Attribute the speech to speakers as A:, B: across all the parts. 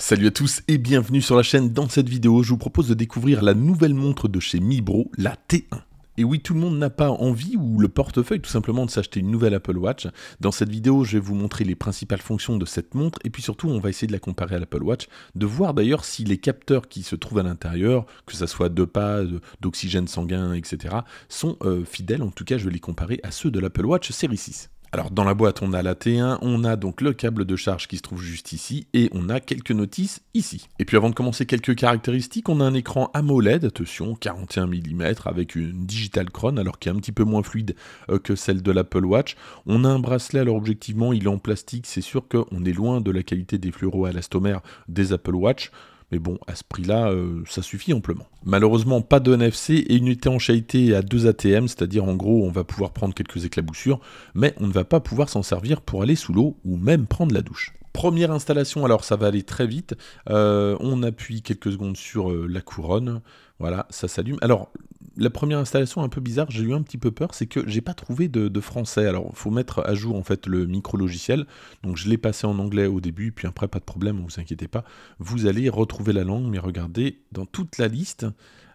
A: Salut à tous et bienvenue sur la chaîne. Dans cette vidéo, je vous propose de découvrir la nouvelle montre de chez Mibro, la T1. Et oui, tout le monde n'a pas envie ou le portefeuille tout simplement de s'acheter une nouvelle Apple Watch. Dans cette vidéo, je vais vous montrer les principales fonctions de cette montre et puis surtout, on va essayer de la comparer à l'Apple Watch, de voir d'ailleurs si les capteurs qui se trouvent à l'intérieur, que ce soit de pas, euh, d'oxygène sanguin, etc., sont euh, fidèles. En tout cas, je vais les comparer à ceux de l'Apple Watch série 6. Alors dans la boîte, on a la T1, on a donc le câble de charge qui se trouve juste ici, et on a quelques notices ici. Et puis avant de commencer quelques caractéristiques, on a un écran AMOLED, attention, 41 mm, avec une Digital Crone alors qui est un petit peu moins fluide euh, que celle de l'Apple Watch. On a un bracelet, alors objectivement, il est en plastique, c'est sûr qu'on est loin de la qualité des fluoroalastomères des Apple Watch. Mais bon, à ce prix-là, euh, ça suffit amplement. Malheureusement, pas de NFC et une unité enchaînée à 2 ATM, c'est-à-dire en gros, on va pouvoir prendre quelques éclaboussures, mais on ne va pas pouvoir s'en servir pour aller sous l'eau ou même prendre la douche. Première installation, alors ça va aller très vite. Euh, on appuie quelques secondes sur euh, la couronne. Voilà, ça s'allume. Alors, la première installation un peu bizarre, j'ai eu un petit peu peur, c'est que j'ai pas trouvé de, français. Alors, il faut mettre à jour en fait le micro logiciel. Donc, je l'ai passé en anglais au début, puis après, pas de problème, vous inquiétez pas. Vous allez retrouver la langue, mais regardez dans toute la liste,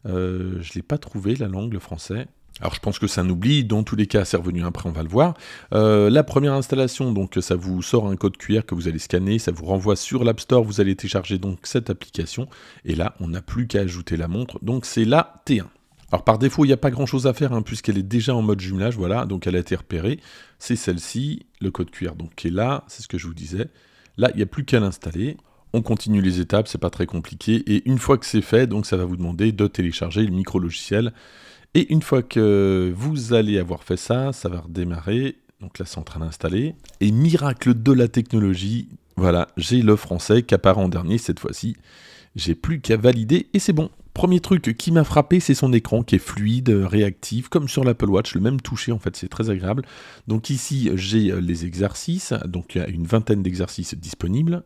A: euh, je l'ai pas trouvé la langue le français. Alors je pense que ça un dans tous les cas c'est revenu après, on va le voir. Euh, la première installation, donc ça vous sort un code QR que vous allez scanner, ça vous renvoie sur l'App Store, vous allez télécharger donc cette application, et là on n'a plus qu'à ajouter la montre, donc c'est la T1. Alors par défaut, il n'y a pas grand chose à faire, hein, puisqu'elle est déjà en mode jumelage, voilà, donc elle a été repérée. C'est celle-ci, le code QR donc, qui est là, c'est ce que je vous disais. Là, il n'y a plus qu'à l'installer. On continue les étapes, c'est pas très compliqué. Et une fois que c'est fait, donc ça va vous demander de télécharger le micro-logiciel. Et une fois que vous allez avoir fait ça, ça va redémarrer. Donc là, c'est en train d'installer. Et miracle de la technologie, voilà, j'ai le français qui apparaît en dernier cette fois-ci. J'ai plus qu'à valider et c'est bon. Premier truc qui m'a frappé, c'est son écran qui est fluide, réactif, comme sur l'Apple Watch, le même toucher en fait, c'est très agréable. Donc ici, j'ai euh, les exercices, donc il y a une vingtaine d'exercices disponibles.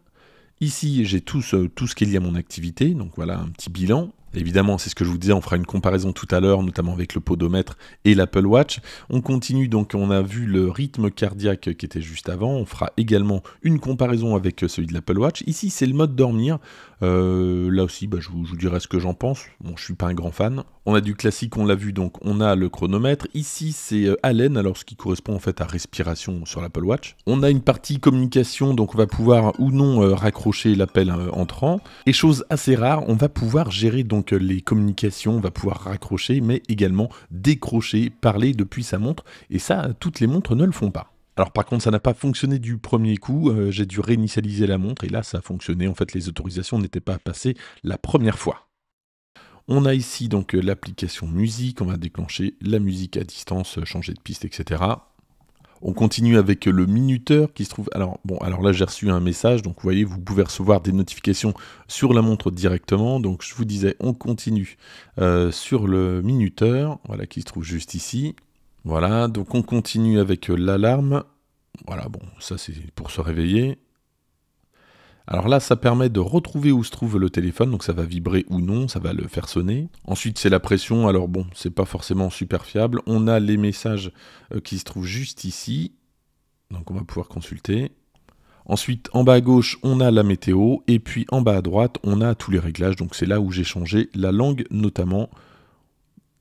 A: Ici, j'ai tout ce, tout ce qui est lié à mon activité, donc voilà un petit bilan. Évidemment, c'est ce que je vous disais, on fera une comparaison tout à l'heure, notamment avec le podomètre et l'Apple Watch. On continue, donc on a vu le rythme cardiaque qui était juste avant, on fera également une comparaison avec euh, celui de l'Apple Watch. Ici, c'est le mode dormir. Euh, là aussi, bah, je, vous, je, dirai ce que j'en pense. Bon, je suis pas un grand fan. On a du classique, on l'a vu, donc on a le chronomètre. Ici, c'est haleine, euh, alors ce qui correspond en fait à respiration sur l'Apple Watch. On a une partie communication, donc on va pouvoir ou non raccrocher l'appel entrant. Et chose assez rare, on va pouvoir gérer donc donc les communications, on va pouvoir raccrocher, mais également décrocher, parler depuis sa montre, et ça, toutes les montres ne le font pas. Alors par contre, ça n'a pas fonctionné du premier coup, euh, j'ai dû réinitialiser la montre, et là, ça a fonctionné, en fait, les autorisations n'étaient pas passées la première fois. On a ici donc euh, l'application musique, on va déclencher la musique à distance, euh, changer de piste, etc. On continue avec le minuteur qui se trouve. Alors bon, alors là j'ai reçu un message, donc vous voyez, vous pouvez recevoir des notifications sur la montre directement. Donc je vous disais, on continue euh, sur le minuteur, voilà qui se trouve juste ici. Voilà, donc on continue avec euh, l'alarme. Voilà, bon, ça c'est pour se réveiller. Alors là, ça permet de retrouver où se trouve le téléphone, donc ça va vibrer ou non, ça va le faire sonner. Ensuite, c'est la pression, alors bon, c'est pas forcément super fiable. On a les messages euh, qui se trouvent juste ici, donc on va pouvoir consulter. Ensuite, en bas à gauche, on a la météo, et puis en bas à droite, on a tous les réglages, donc c'est là où j'ai changé la langue notamment.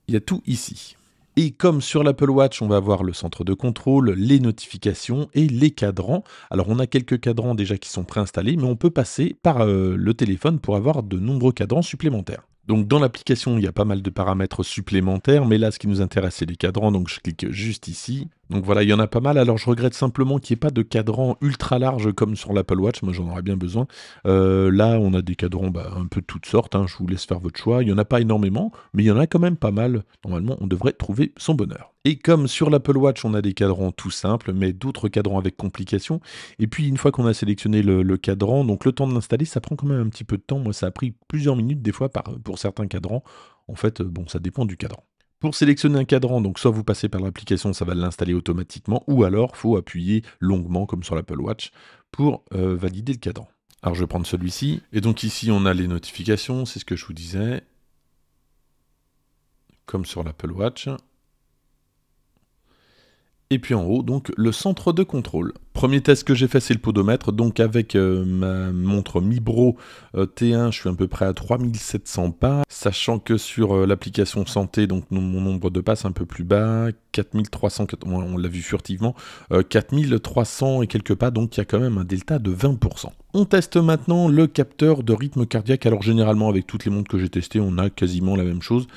A: Il y a tout ici. Et comme sur l'Apple Watch, on va avoir le centre de contrôle, les notifications et les cadrans. Alors on a quelques cadrans déjà qui sont préinstallés, mais on peut passer par euh, le téléphone pour avoir de nombreux cadrans supplémentaires. Donc dans l'application, il y a pas mal de paramètres supplémentaires, mais là, ce qui nous intéresse, c'est les cadrans, donc je clique juste ici. Donc voilà, il y en a pas mal. Alors je regrette simplement qu'il n'y ait pas de cadran ultra large comme sur l'Apple Watch. Moi j'en aurais bien besoin. Euh, là, on a des cadrans bah, un peu de toutes sortes. Hein. Je vous laisse faire votre choix. Il n'y en a pas énormément, mais il y en a quand même pas mal. Normalement, on devrait trouver son bonheur. Et comme sur l'Apple Watch, on a des cadrans tout simples, mais d'autres cadrans avec complications. Et puis, une fois qu'on a sélectionné le, cadran, donc le temps de l'installer, ça prend quand même un petit peu de temps. Moi, ça a pris plusieurs minutes, des fois, pour certains cadrans. En fait, bon, ça dépend du cadran. Pour sélectionner un cadran, donc soit vous passez par l'application, ça va l'installer automatiquement, ou alors faut appuyer longuement comme sur l'Apple Watch pour euh, valider le cadran. Alors je vais prendre celui-ci. Et donc ici on a les notifications, c'est ce que je vous disais. Comme sur l'Apple Watch. Et puis en haut, donc le centre de contrôle. Premier test que j'ai fait, c'est le podomètre. Donc avec euh, ma montre Mibro euh, T1, je suis à peu près à 3700 pas, sachant que sur euh, l'application santé, donc mon nombre de pas c'est un peu plus bas, 4300, on l'a vu furtivement, 4300 et quelques pas, donc il y a quand même un delta de 20%. On teste maintenant le capteur de rythme cardiaque. Alors généralement avec toutes les montres que j'ai testées, on a quasiment la même chose.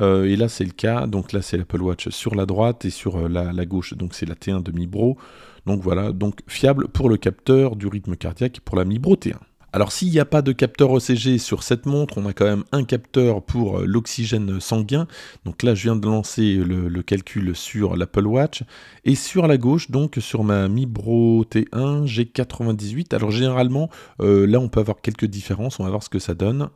A: et là c'est le cas, donc là c'est l'Apple Watch sur la droite et sur la, la gauche, donc c'est la T1 de Mibro. Donc voilà, donc fiable pour le capteur du rythme cardiaque pour la Mibro T1. Alors s'il n'y a pas de capteur OCG e sur cette montre, on a quand même un capteur pour euh, l'oxygène sanguin. Donc là, je viens de lancer le, calcul sur l'Apple Watch. Et sur la gauche, donc sur ma Mibro T1, j'ai 98. Alors généralement, euh, là, on peut avoir quelques différences. On va voir ce que ça donne.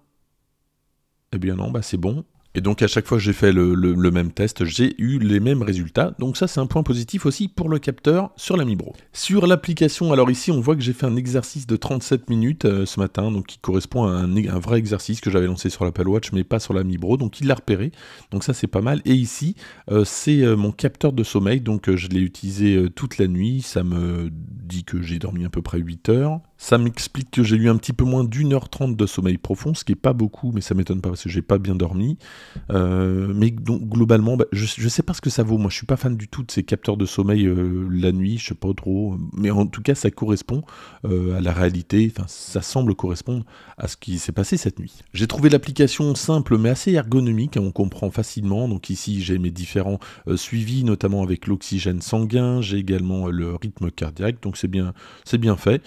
A: Eh bien non, bah c'est bon. Et donc à chaque fois que j'ai fait le, même test, j'ai eu les mêmes résultats. Donc ça c'est un point positif aussi pour le capteur sur la Mibro. Sur l'application, alors ici on voit que j'ai fait un exercice de 37 minutes euh, ce matin, donc qui correspond à un, vrai exercice que j'avais lancé sur l'Apple Watch mais pas sur la Mibro, donc il l'a repéré. Donc ça c'est pas mal. Et ici euh, c'est euh, mon capteur de sommeil, donc je l'ai utilisé toute la nuit, ça me dit que j'ai dormi à peu près 8 heures. Ça m'explique que j'ai eu un petit peu moins d'une heure 30 de sommeil profond, ce qui n'est pas beaucoup, mais ça m'étonne pas parce que j'ai pas bien dormi. Euh, mais donc globalement, bah, je, ne sais pas ce que ça vaut. Moi, je suis pas fan du tout de ces capteurs de sommeil euh, la nuit, je sais pas trop. Mais en tout cas, ça correspond euh, à la réalité. Enfin, ça semble correspondre à ce qui s'est passé cette nuit. J'ai trouvé l'application simple mais assez ergonomique. Hein, on comprend facilement. Donc ici, j'ai mes différents suivis, notamment avec l'oxygène sanguin. J'ai également le rythme cardiaque. Donc c'est bien, c'est bien fait.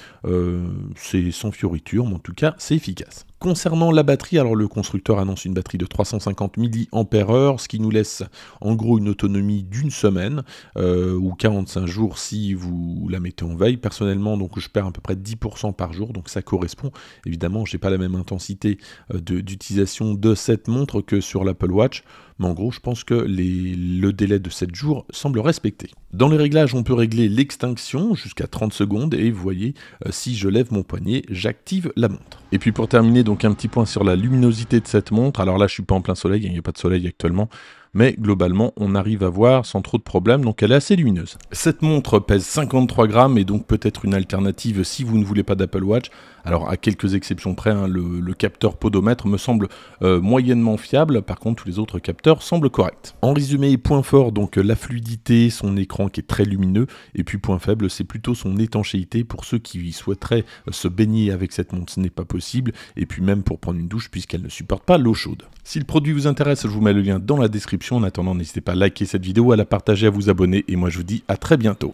A: c'est sans fioriture, mais en tout cas, c'est efficace. Concernant la batterie, alors le constructeur annonce une batterie de 350 mAh, ce qui nous laisse en gros une autonomie d'une semaine euh, ou 45 jours si vous la mettez en veille. Personnellement, donc je perds à peu près 10% par jour, donc ça correspond. Évidemment, je n'ai pas la même intensité euh, d'utilisation de cette montre que sur l'Apple Watch mais en gros je pense que les, le délai de 7 jours semble respecté. Dans les réglages on peut régler l'extinction jusqu'à 30 secondes et vous voyez euh, si je lève mon poignet j'active la montre. Et puis pour terminer donc un petit point sur la luminosité de cette montre, alors là je suis pas en plein soleil, hein, il n'y a pas de soleil actuellement, mais globalement on arrive à voir sans trop de problèmes, donc elle est assez lumineuse. Cette montre pèse 53 grammes et donc peut être une alternative si vous ne voulez pas d'Apple Watch, alors à quelques exceptions près, hein, le, capteur podomètre me semble euh, moyennement fiable, par contre tous les autres capteurs semblent corrects. En résumé, point fort donc euh, la fluidité, son écran qui est très lumineux, et puis point faible c'est plutôt son étanchéité pour ceux qui souhaiteraient euh, se baigner avec cette montre, ce n'est pas possible, et puis même pour prendre une douche puisqu'elle ne supporte pas l'eau chaude. Si le produit vous intéresse, je vous mets le lien dans la description, en attendant n'hésitez pas à liker cette vidéo, à la partager, à vous abonner, et moi je vous dis à très bientôt.